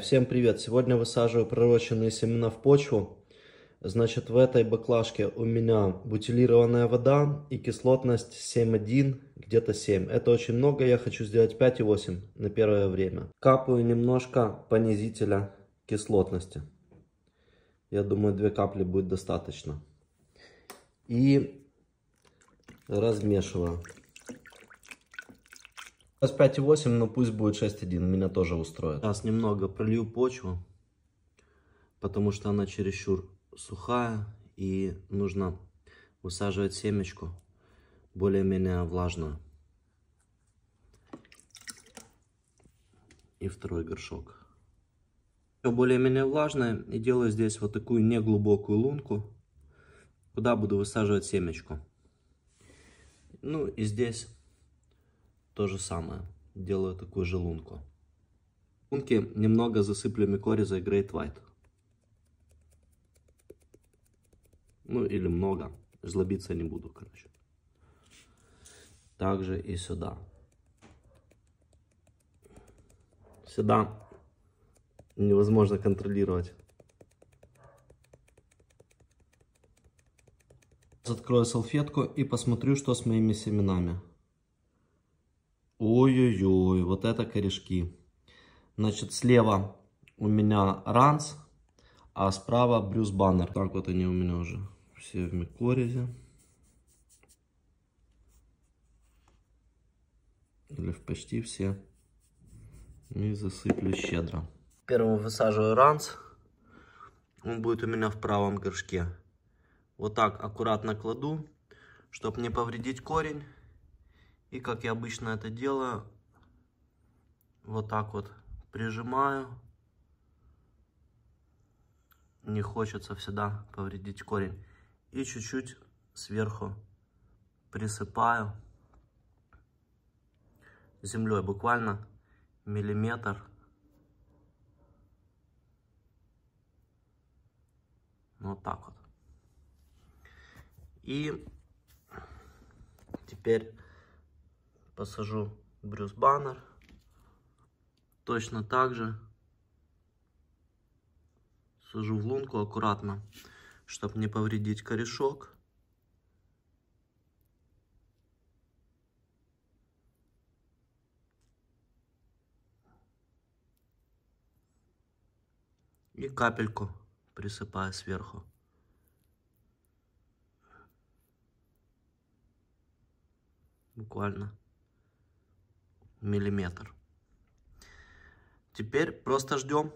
Всем привет! Сегодня высаживаю пророщенные семена в почву. Значит, в этой баклажке у меня бутилированная вода и кислотность 7,1, где-то 7. Это очень много, я хочу сделать 5,8 на первое время. Капаю немножко понизителя кислотности. Я думаю, две капли будет достаточно. И размешиваю. Сейчас 5,8, но пусть будет 6,1, меня тоже устроит. Сейчас немного пролью почву, потому что она чересчур сухая, и нужно высаживать семечку более-менее влажную. И второй горшок. Все более-менее влажное, и делаю здесь вот такую неглубокую лунку, куда буду высаживать семечку. Ну и здесь то же самое. Делаю такую же лунку. Лунки немного засыплю микоризой Great White. Ну или много. Жлобиться не буду, короче. Также и сюда. Сюда невозможно контролировать. Открою салфетку и посмотрю, что с моими семенами. Ой-ой-ой, вот это корешки. Значит, слева у меня Ранс, а справа Брюс Баннер. Так вот они у меня уже все в микорезе. Или в почти все. И засыплю щедро. Первым высаживаю Ранс. Он будет у меня в правом горшке. Вот так аккуратно кладу, чтобы не повредить корень. И как я обычно это делаю, вот так вот прижимаю. Не хочется всегда повредить корень. И чуть-чуть сверху присыпаю землей, буквально миллиметр. Вот так вот. И теперь посажу Брюс Баннер. Точно так же сажу в лунку аккуратно, чтобы не повредить корешок. И капельку присыпаю сверху. буквально миллиметр. Теперь просто ждем